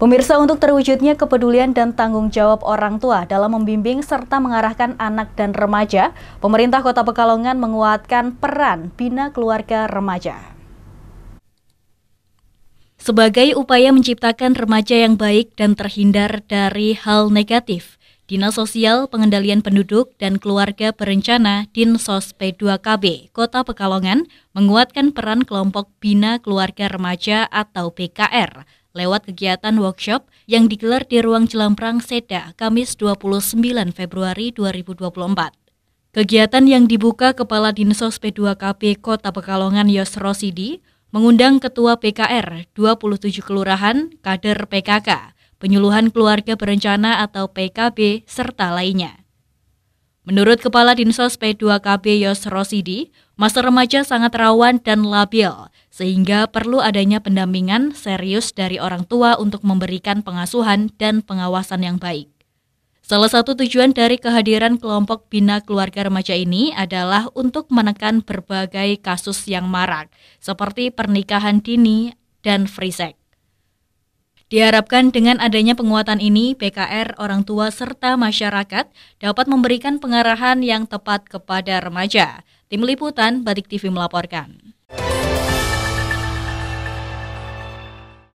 Pemirsa untuk terwujudnya kepedulian dan tanggung jawab orang tua dalam membimbing serta mengarahkan anak dan remaja, pemerintah Kota Pekalongan menguatkan peran Bina Keluarga Remaja. Sebagai upaya menciptakan remaja yang baik dan terhindar dari hal negatif, Dinas Sosial Pengendalian Penduduk dan Keluarga Berencana Dinsos P2KB Kota Pekalongan menguatkan peran kelompok Bina Keluarga Remaja atau PKR lewat kegiatan workshop yang digelar di Ruang Jelamprang Seda Kamis 29 Februari 2024. Kegiatan yang dibuka Kepala Dinsos P2KP Kota Pekalongan Yos Rosidi mengundang Ketua PKR 27 Kelurahan, Kader PKK, Penyuluhan Keluarga Berencana atau PKB, serta lainnya. Menurut Kepala Dinsos P2KP Yos Rosidi, masa remaja sangat rawan dan labil sehingga perlu adanya pendampingan serius dari orang tua untuk memberikan pengasuhan dan pengawasan yang baik. Salah satu tujuan dari kehadiran kelompok bina keluarga remaja ini adalah untuk menekan berbagai kasus yang marak, seperti pernikahan dini dan free sex. Diharapkan dengan adanya penguatan ini, PKR, orang tua, serta masyarakat dapat memberikan pengarahan yang tepat kepada remaja. Tim Liputan, Batik TV melaporkan.